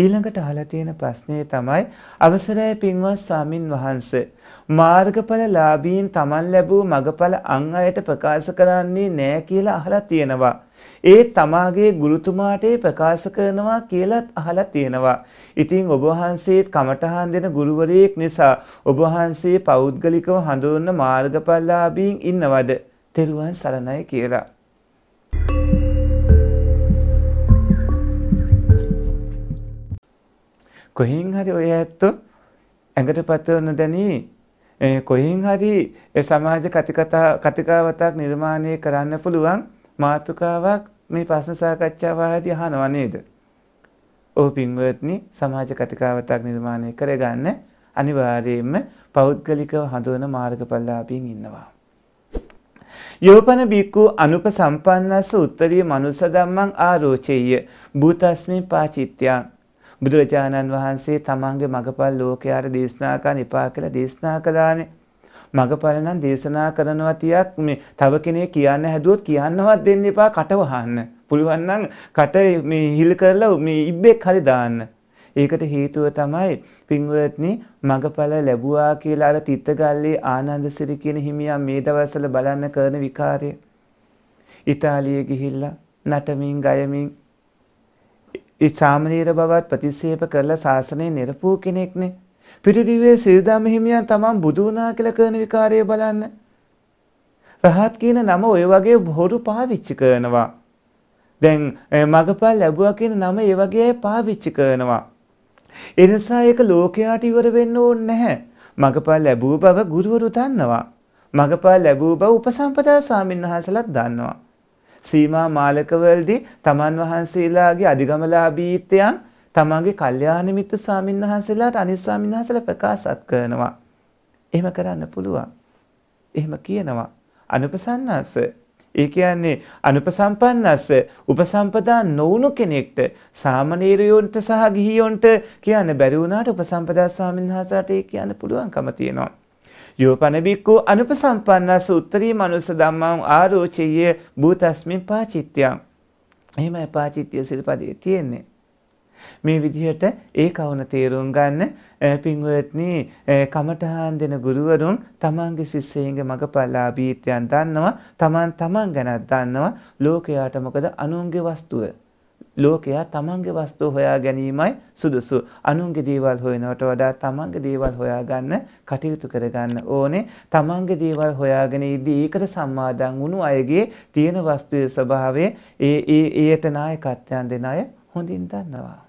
ඊළඟට අහලා තියෙන ප්‍රශ්නේ තමයි අවසරයි පින්වත් ස්වාමින් වහන්ස මාර්ගඵල ලාභීන් Taman ලැබූ මගඵල අන් අයට ප්‍රකාශ කරන්නේ නැහැ කියලා අහලා තියෙනවා. ඒ තමාගේ ගුරුතුමාට ප්‍රකාශ කරනවා කියලත් අහලා තියෙනවා. ඉතින් ඔබ වහන්සේත් කමටහන් දෙන ගුරුවරයෙක් නිසා ඔබ වහන්සේ පෞද්ගලිකව හඳුන්වන මාර්ගඵලලාභීන් ඉන්නවද? තෙරුවන් සරණයි කියලා. කොහෙන් හරි ඔය ඇත්තෝ ඇඟට පතවන දැනී කොහෙන් හරි සමාජ කතිකතා කතිකාවතක් නිර්මාණය කරන්න පුළුවන් මාතෘකාවක් මේ ප්‍රශ්න සාකච්ඡාවලදී අහනවා නේද? ඔව් පින්වත්නි සමාජ කතිකාවතක් නිර්මාණය කරගන්න අනිවාර්යයෙන්ම පෞද්ගලිකව හඳුනන මාර්ගඵලලාභීන් ඉන්නවා. යෝපන බික්කු අනුප සම්පන්නස්ස උත්තරී මනුස්ස ධම්මං ආරෝචෙය්‍ය භූතස්මින් පාචිත්‍යා බුදුරජාණන් වහන්සේ තමන්ගේ මගපල් ලෝකයාට දේශනා කරන එපා කියලා දේශනා කළානේ. මගපල නම් දේශනා කරනවා තියක් මේ තව කෙනෙක් කියන්න හැදුවොත් කියන්නවත් දෙන්න එපා කටවහන්න. පුළුවන් නම් කට මේ හිල් කරලා මේ ඉබ්බෙක් හරි දාන්න. ඒකට හේතුව තමයි පින්වත්නි මගඵල ලැබුවා කියලා අර තිත්තගල්ලේ ආනන්ද සිරි කියන හිමියා මේ දවස්වල බලන්න කරන විකාරය. ඉතාලියේ ගිහිල්ලා නටමින් ගයමින් ඒ සාමණේර බවත් ප්‍රතිසේප කරලා ශාසනය නිරපූ කෙනෙක්නේ. පිරිදිවේ සිරිදාම හිමියන් තමන් බුදු වුණා කියලා කරන විකාරය බලන්න. රහත් කියන නම ඔය වගේ හොරු පාවිච්චි කරනවා. දැන් මගපල් ලැබුවා කියන නම ඒ වගේ පාවිච්චි කරනවා. ඒ නිසා ඒක ලෝකයාට ඉවර වෙන්න ඕනේ නැහැ. මගපල් ලැබුව බව ගුරුවරු දන්නවා. මගපල් ලැබුව බව උපසම්පදා ස්වාමීන් වහන්සේලාත් දන්නවා. සීමා මාලකවලදී තමන් වහන්සේලාගේ අධිගමලාභීත්වයන් තමන්ගේ කල්යාණ මිත්‍ර ස්වාමීන් වහන්සේලාට අනිත් ස්වාමීන් වහන්සේලා ප්‍රකාශත් කරනවා. එහෙම කරන්න පුළුවන්. එහෙම කියනවා. අනුපසන්නස ඒ කියන්නේ අනුපසම්පන්නස්ස උපසම්පදා නොවුණු කෙනෙක්ට සාමණේරයොන්ට සහ ගිහියොන්ට කියන්න බැරි වුණාට උපසම්පදා ස්වාමීන් වහන්සේට ඒ කියන්න පුළුවන්කම තියෙනවා. යෝපනබික්කු අනුපසම්පන්නස උත්තරී මනුස්ස ධම්මං ආරෝචයේ භූතස්මින් පාචිත්‍යං. එහෙමයි පාචිත්‍ය සිල්පදයේ තියෙන්නේ. මේ විදිහට ඒ කවුන තේරුම් ගන්න පින්වත්නි කමඨහන් දෙන ගුරුවරුන් තමන්ගේ ශිෂ්‍යයන්ගේ මගපල්ලාභීත්‍යයන් දන්නවා තමන් තමන් ගැනත් දන්නවා ලෝකයාට මොකද අනුන්ගේ වස්තුව ලෝකයා තමන්ගේ වස්තු හොයා ගැනීමයි සුදුසු. අනුන්ගේ දේවල් හොයනවට වඩා තමන්ගේ දේවල් හොයාගන්න කටයුතු කරගන්න ඕනේ. තමන්ගේ දේවල් හොයාගෙන ඉදී ඒකට සම්මාදන් වුණු අයගේ තියෙන වස්තුවේ ස්වභාවය ඒ ඒ ඒත නායකත්වයන් දෙන අය හොඳින් දන්නවා.